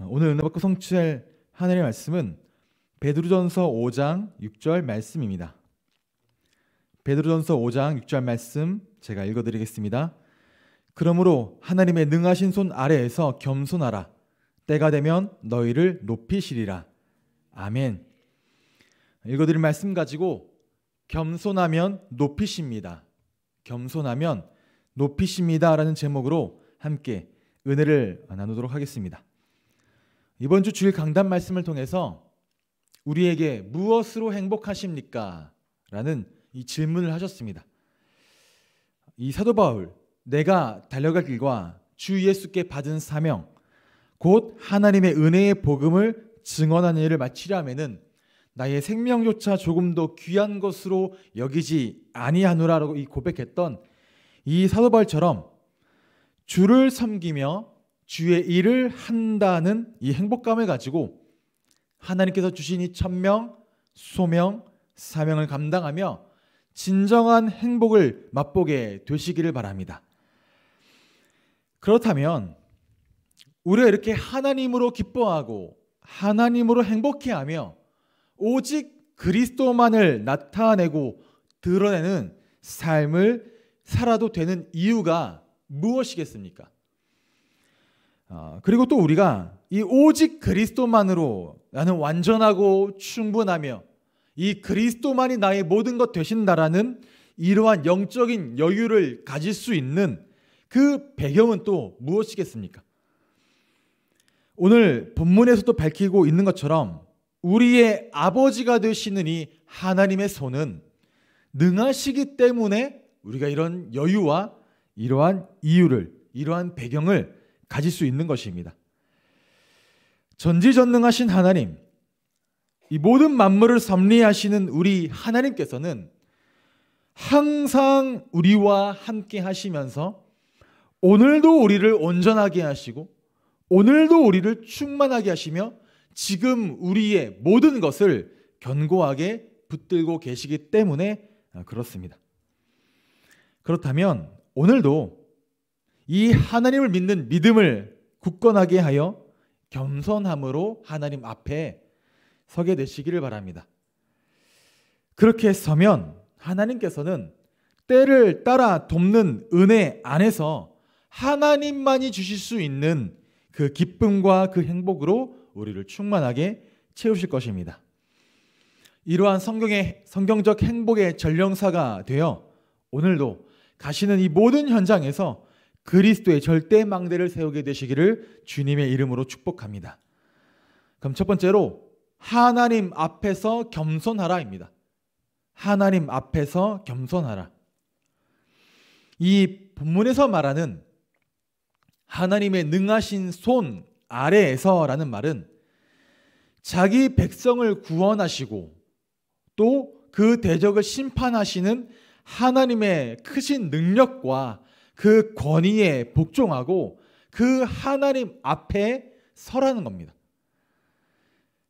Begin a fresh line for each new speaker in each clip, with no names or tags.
어, 오늘 은혜 받고 성취할 하늘의 말씀은 베드로전서 5장 6절 말씀입니다. 베드로전서 5장 6절 말씀 제가 읽어 드리겠습니다. 그러므로 하나님의 능하신 손 아래에서 겸손하라 때가 되면 너희를 높이시리라. 아멘. 읽어 드릴 말씀 가지고 겸손하면 높이십니다. 겸손하면 높이십니다라는 제목으로 함께 은혜를 나누도록 하겠습니다. 이번 주 주일 강단 말씀을 통해서 우리에게 무엇으로 행복하십니까? 라는 이 질문을 하셨습니다. 이 사도 바울, 내가 달려갈 길과 주 예수께 받은 사명, 곧 하나님의 은혜의 복음을 증언하는 일을 마치려면은 나의 생명조차 조금 더 귀한 것으로 여기지 아니하노라라고 고백했던 이 사도 바울처럼 주를 섬기며 주의 일을 한다는 이 행복감을 가지고 하나님께서 주신 이 천명, 소명, 사명을 감당하며 진정한 행복을 맛보게 되시기를 바랍니다. 그렇다면 우리가 이렇게 하나님으로 기뻐하고 하나님으로 행복해하며 오직 그리스도만을 나타내고 드러내는 삶을 살아도 되는 이유가 무엇이겠습니까? 어, 그리고 또 우리가 이 오직 그리스도만으로 나는 완전하고 충분하며 이 그리스도만이 나의 모든 것 되신다라는 이러한 영적인 여유를 가질 수 있는 그 배경은 또 무엇이겠습니까? 오늘 본문에서도 밝히고 있는 것처럼 우리의 아버지가 되시는 이 하나님의 손은 능하시기 때문에 우리가 이런 여유와 이러한 이유를 이러한 배경을 가질 수 있는 것입니다. 전지전능하신 하나님, 이 모든 만물을 섭리하시는 우리 하나님께서는 항상 우리와 함께 하시면서 오늘도 우리를 온전하게 하시고 오늘도 우리를 충만하게 하시며 지금 우리의 모든 것을 견고하게 붙들고 계시기 때문에 그렇습니다. 그렇다면 오늘도 이 하나님을 믿는 믿음을 굳건하게 하여 겸손함으로 하나님 앞에 서게 되시기를 바랍니다. 그렇게 서면 하나님께서는 때를 따라 돕는 은혜 안에서 하나님만이 주실 수 있는 그 기쁨과 그 행복으로 우리를 충만하게 채우실 것입니다. 이러한 성경의 성경적 행복의 전령사가 되어 오늘도 가시는 이 모든 현장에서 그리스도의 절대 망대를 세우게 되시기를 주님의 이름으로 축복합니다. 그럼 첫 번째로 하나님 앞에서 겸손하라입니다. 하나님 앞에서 겸손하라. 이 본문에서 말하는 하나님의 능하신 손 아래에서라는 말은 자기 백성을 구원하시고 또 그 대적을 심판하시는 하나님의 크신 능력과 그 권위에 복종하고 그 하나님 앞에 서라는 겁니다.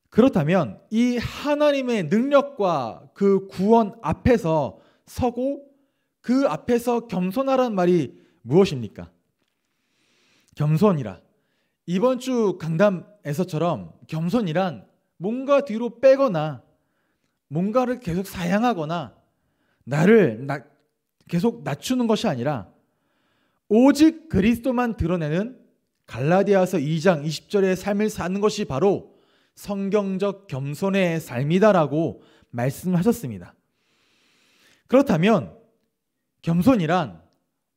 그렇다면 이 하나님의 능력과 그 구원 앞에서 서고 그 앞에서 겸손하라는 말이 무엇입니까? 겸손이라. 이번 주 강담에서처럼 겸손이란 뭔가 뒤로 빼거나 뭔가를 계속 사양하거나 나를 나, 계속 낮추는 것이 아니라 오직 그리스도만 드러내는 갈라디아서 2장 20절의 삶을 사는 것이 바로 성경적 겸손의 삶이다라고 말씀하셨습니다. 그렇다면 겸손이란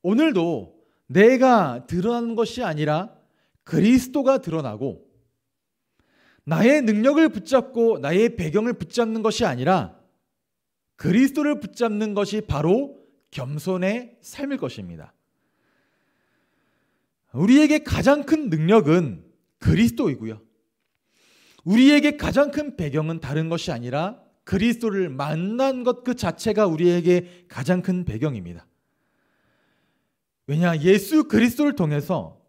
오늘도 내가 드러나는 것이 아니라 그리스도가 드러나고 나의 능력을 붙잡고 나의 배경을 붙잡는 것이 아니라 그리스도를 붙잡는 것이 바로 겸손의 삶일 것입니다. 우리에게 가장 큰 능력은 그리스도이고요. 우리에게 가장 큰 배경은 다른 것이 아니라 그리스도를 만난 것 그 자체가 우리에게 가장 큰 배경입니다. 왜냐, 예수 그리스도를 통해서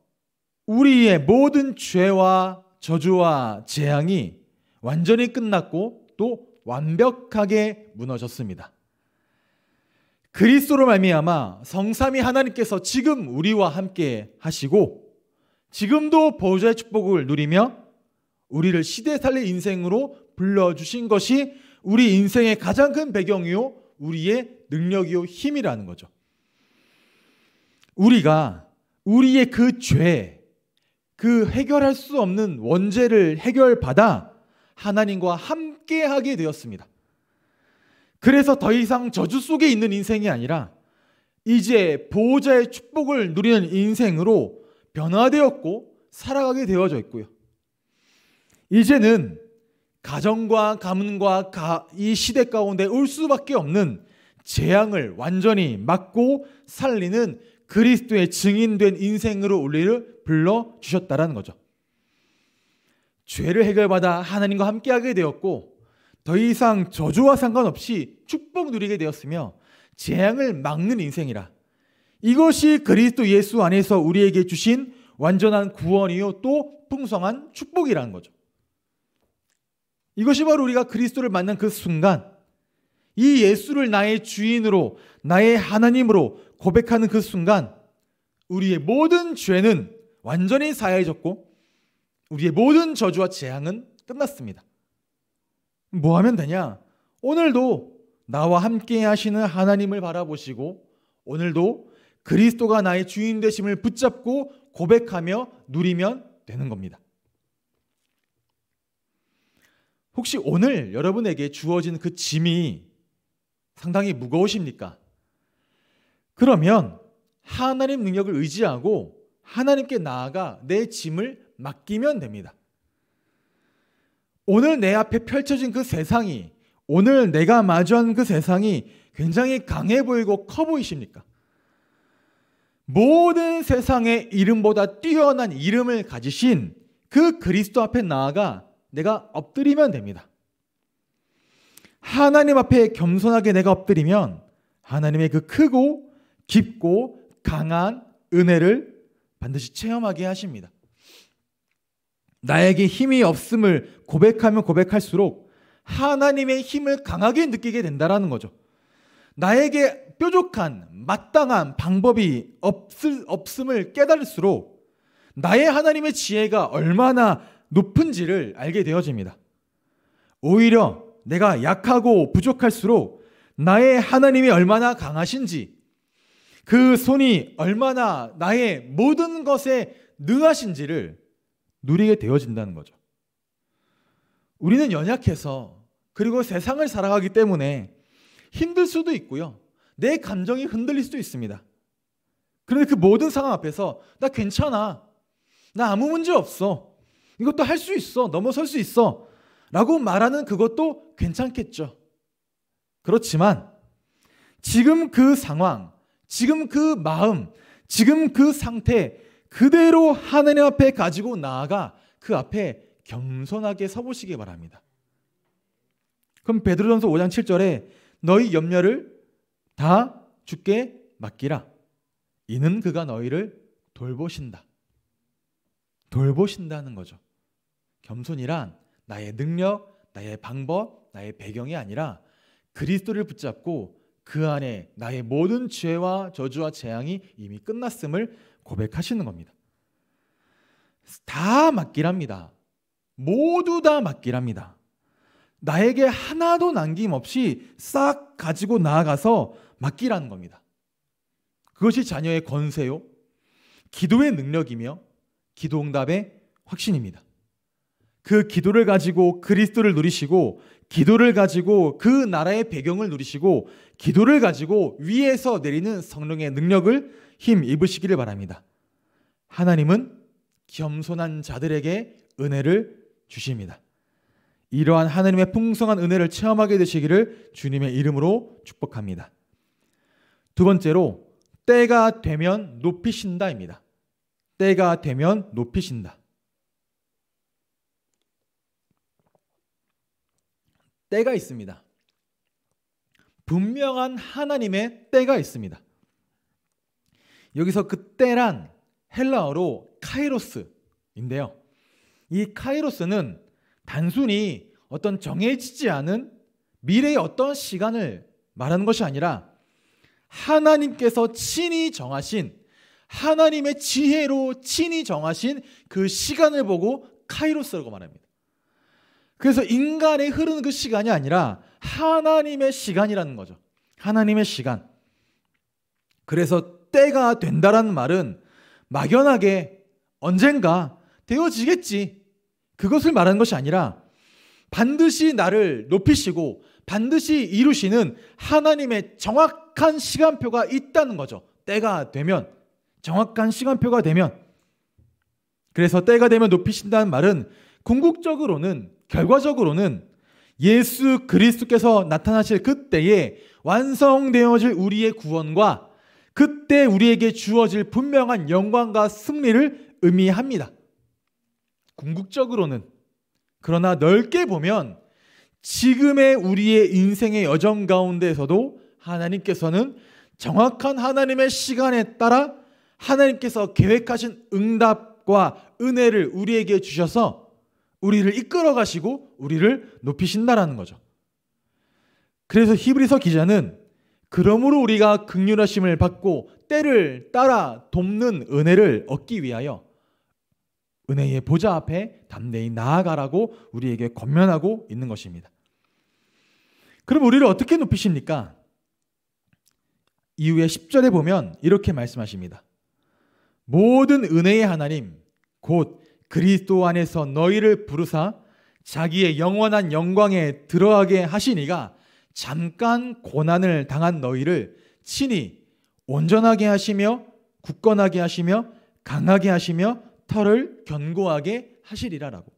우리의 모든 죄와 저주와 재앙이 완전히 끝났고 또 완벽하게 무너졌습니다. 그리스도로 말미암아 성삼위 하나님께서 지금 우리와 함께 하시고 지금도 보좌의 축복을 누리며 우리를 시대 살릴 인생으로 불러주신 것이 우리 인생의 가장 큰 배경이요 우리의 능력이요 힘이라는 거죠. 우리가 우리의 그 죄, 그 해결할 수 없는 원죄를 해결받아 하나님과 함께 하게 되었습니다. 그래서 더 이상 저주 속에 있는 인생이 아니라 이제 보호자의 축복을 누리는 인생으로 변화되었고 살아가게 되어져 있고요. 이제는 가정과 가문과 가, 이 시대 가운데 올 수밖에 없는 재앙을 완전히 막고 살리는 그리스도의 증인된 인생으로 우리를 불러 주셨다라는 거죠. 죄를 해결받아 하나님과 함께하게 되었고 더 이상 저주와 상관없이 축복 누리게 되었으며 재앙을 막는 인생이라. 이것이 그리스도 예수 안에서 우리에게 주신 완전한 구원이요 또 풍성한 축복이라는 거죠. 이것이 바로 우리가 그리스도를 만난 그 순간 이 예수를 나의 주인으로 나의 하나님으로 고백하는 그 순간 우리의 모든 죄는 완전히 사해졌고 우리의 모든 저주와 재앙은 끝났습니다. 뭐 하면 되냐? 오늘도 나와 함께 하시는 하나님을 바라보시고 오늘도 그리스도가 나의 주인 되심을 붙잡고 고백하며 누리면 되는 겁니다. 혹시 오늘 여러분에게 주어진 그 짐이 상당히 무거우십니까? 그러면 하나님 능력을 의지하고 하나님께 나아가 내 짐을 맡기면 됩니다. 오늘 내 앞에 펼쳐진 그 세상이 오늘 내가 마주한 그 세상이 굉장히 강해 보이고 커 보이십니까? 모든 세상의 이름보다 뛰어난 이름을 가지신 그 그리스도 앞에 나아가 내가 엎드리면 됩니다. 하나님 앞에 겸손하게 내가 엎드리면 하나님의 그 크고 깊고 강한 은혜를 반드시 체험하게 하십니다. 나에게 힘이 없음을 고백하면 고백할수록 하나님의 힘을 강하게 느끼게 된다라는 거죠. 나에게 뾰족한 마땅한 방법이 없을, 없음을 깨달을수록 나의 하나님의 지혜가 얼마나 높은지를 알게 되어집니다. 오히려 내가 약하고 부족할수록 나의 하나님이 얼마나 강하신지 그 손이 얼마나 나의 모든 것에 능하신지를 누리게 되어진다는 거죠. 우리는 연약해서 그리고 세상을 살아가기 때문에 힘들 수도 있고요. 내 감정이 흔들릴 수도 있습니다. 그런데 그 모든 상황 앞에서 나 괜찮아. 나 아무 문제 없어. 이것도 할 수 있어. 넘어설 수 있어. 라고 말하는 그것도 괜찮겠죠. 그렇지만 지금 그 상황, 지금 그 마음, 지금 그 상태, 그대로 하나님 앞에 가지고 나아가 그 앞에 겸손하게 서보시기 바랍니다. 그럼 베드로전서 5장 7절에 너희 염려를 다 주께 맡기라. 이는 그가 너희를 돌보신다. 돌보신다는 거죠. 겸손이란 나의 능력, 나의 방법, 나의 배경이 아니라 그리스도를 붙잡고 그 안에 나의 모든 죄와 저주와 재앙이 이미 끝났음을 고백하시는 겁니다. 다 맡기랍니다. 모두 다 맡기랍니다. 나에게 하나도 남김없이 싹 가지고 나아가서 맡기라는 겁니다. 그것이 자녀의 권세요, 기도의 능력이며 기도응답의 확신입니다. 그 기도를 가지고 그리스도를 누리시고 기도를 가지고 그 나라의 배경을 누리시고 기도를 가지고 위에서 내리는 성령의 능력을 힘 입으시기를 바랍니다. 하나님은 겸손한 자들에게 은혜를 주십니다. 이러한 하나님의 풍성한 은혜를 체험하게 되시기를 주님의 이름으로 축복합니다. 두 번째로 때가 되면 높이신다입니다. 때가 되면 높이신다. 때가 있습니다. 분명한 하나님의 때가 있습니다. 여기서 그때란 헬라어로 카이로스인데요. 이 카이로스는 단순히 어떤 정해지지 않은 미래의 어떤 시간을 말하는 것이 아니라 하나님께서 친히 정하신 하나님의 지혜로 친히 정하신 그 시간을 보고 카이로스라고 말합니다. 그래서 인간의 흐르는 그 시간이 아니라 하나님의 시간이라는 거죠. 하나님의 시간. 그래서 때가 된다라는 말은 막연하게 언젠가 되어지겠지. 그것을 말하는 것이 아니라 반드시 나를 높이시고 반드시 이루시는 하나님의 정확한 시간표가 있다는 거죠. 때가 되면 정확한 시간표가 되면 그래서 때가 되면 높이신다는 말은 궁극적으로는 결과적으로는 예수 그리스도께서 나타나실 그때에 완성되어질 우리의 구원과 그때 우리에게 주어질 분명한 영광과 승리를 의미합니다. 궁극적으로는 그러나 넓게 보면 지금의 우리의 인생의 여정 가운데에서도 하나님께서는 정확한 하나님의 시간에 따라 하나님께서 계획하신 응답과 은혜를 우리에게 주셔서 우리를 이끌어 가시고 우리를 높이신다라는 거죠. 그래서 히브리서 기자는 그러므로 우리가 극률하심을 받고 때를 따라 돕는 은혜를 얻기 위하여 은혜의 보좌 앞에 담대히 나아가라고 우리에게 권면하고 있는 것입니다. 그럼 우리를 어떻게 높이십니까? 이후에 10절에 보면 이렇게 말씀하십니다. 모든 은혜의 하나님, 곧 그리스도 안에서 너희를 부르사 자기의 영원한 영광에 들어가게 하시니가 잠깐 고난을 당한 너희를 친히 온전하게 하시며 굳건하게 하시며 강하게 하시며 털을 견고하게 하시리라라고.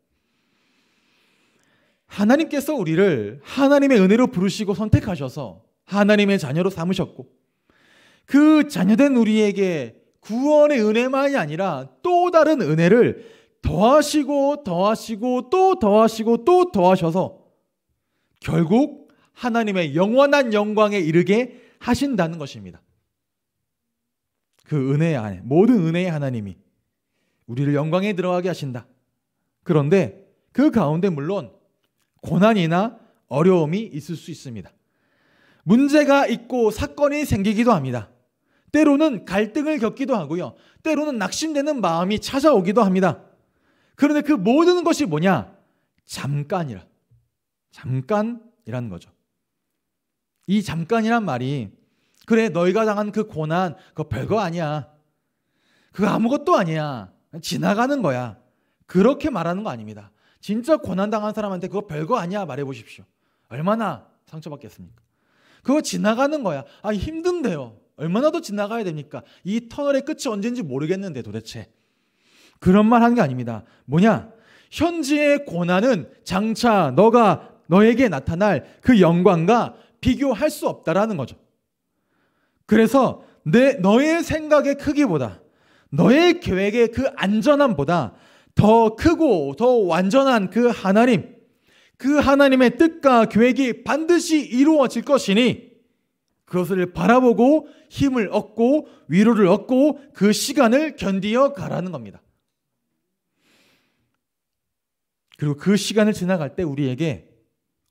하나님께서 우리를 하나님의 은혜로 부르시고 선택하셔서 하나님의 자녀로 삼으셨고 그 자녀된 우리에게 구원의 은혜만이 아니라 또 다른 은혜를 더하시고 더하시고 또 더하시고 또 더하셔서 결국 하나님의 영원한 영광에 이르게 하신다는 것입니다. 그 은혜 안에 모든 은혜의 하나님이 우리를 영광에 들어가게 하신다. 그런데 그 가운데 물론 고난이나 어려움이 있을 수 있습니다. 문제가 있고 사건이 생기기도 합니다. 때로는 갈등을 겪기도 하고요. 때로는 낙심되는 마음이 찾아오기도 합니다. 그런데 그 모든 것이 뭐냐? 잠깐이라. 잠깐이라는 거죠. 이 잠깐이란 말이 그래 너희가 당한 그 고난 그거 별거 아니야. 그거 아무것도 아니야. 지나가는 거야. 그렇게 말하는 거 아닙니다. 진짜 고난 당한 사람한테 그거 별거 아니야 말해 보십시오. 얼마나 상처받겠습니까? 그거 지나가는 거야. 아 힘든데요. 얼마나 더 지나가야 됩니까? 이 터널의 끝이 언젠지 모르겠는데 도대체. 그런 말 하는 게 아닙니다. 뭐냐? 현지의 고난은 장차 너가 너에게 나타날 그 영광과 비교할 수 없다라는 거죠. 그래서 내 너의 생각의 크기보다 너의 계획의 그 안전함보다 더 크고 더 완전한 그 하나님, 그 하나님의 뜻과 계획이 반드시 이루어질 것이니 그것을 바라보고 힘을 얻고 위로를 얻고 그 시간을 견디어 가라는 겁니다. 그리고 그 시간을 지나갈 때 우리에게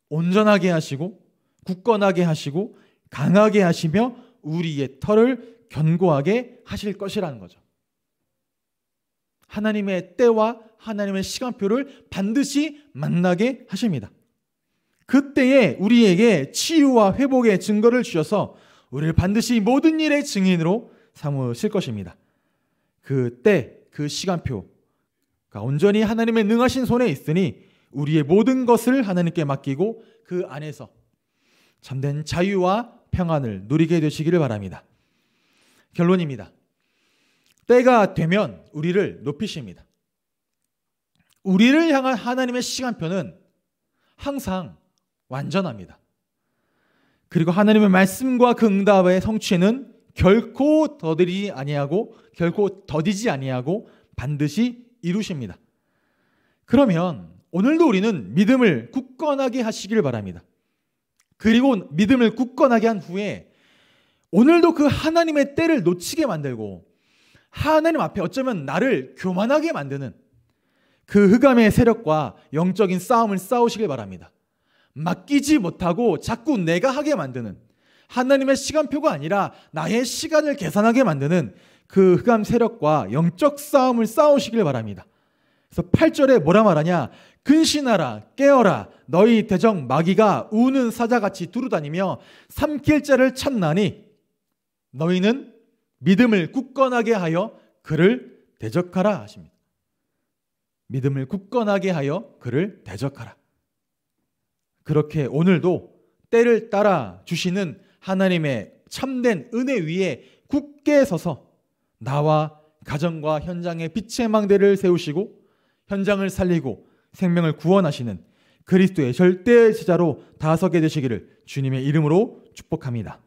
온전하게 하시고 굳건하게 하시고 강하게 하시며 우리의 털을 견고하게 하실 것이라는 거죠. 하나님의 때와 하나님의 시간표를 반드시 만나게 하십니다. 그때에 우리에게 치유와 회복의 증거를 주셔서 우리를 반드시 모든 일의 증인으로 삼으실 것입니다. 그 때, 그 시간표가 그러니까 온전히 하나님의 능하신 손에 있으니 우리의 모든 것을 하나님께 맡기고 그 안에서 참된 자유와 평안을 누리게 되시기를 바랍니다. 결론입니다. 때가 되면 우리를 높이십니다. 우리를 향한 하나님의 시간표는 항상 완전합니다. 그리고 하나님의 말씀과 그 응답의 성취는 결코 더디지 아니하고 결코 더디지 아니하고 반드시 이루십니다. 그러면 오늘도 우리는 믿음을 굳건하게 하시길 바랍니다. 그리고 믿음을 굳건하게 한 후에 오늘도 그 하나님의 때를 놓치게 만들고 하나님 앞에 어쩌면 나를 교만하게 만드는 그 흑암의 세력과 영적인 싸움을 싸우시길 바랍니다. 맡기지 못하고 자꾸 내가 하게 만드는 하나님의 시간표가 아니라 나의 시간을 계산하게 만드는 그 흑암 세력과 영적 싸움을 싸우시길 바랍니다. 그래서 8절에 뭐라 말하냐? 근신하라 깨어라 너희 대적 마귀가 우는 사자같이 두루다니며 삼킬 자를 찾나니 너희는 믿음을 굳건하게 하여 그를 대적하라 하십니다. 믿음을 굳건하게 하여 그를 대적하라. 그렇게 오늘도 때를 따라 주시는 하나님의 참된 은혜 위에 굳게 서서 나와 가정과 현장의 빛의 망대를 세우시고 현장을 살리고 생명을 구원하시는 그리스도의 절대 제자로 다서게 되시기를 주님의 이름으로 축복합니다.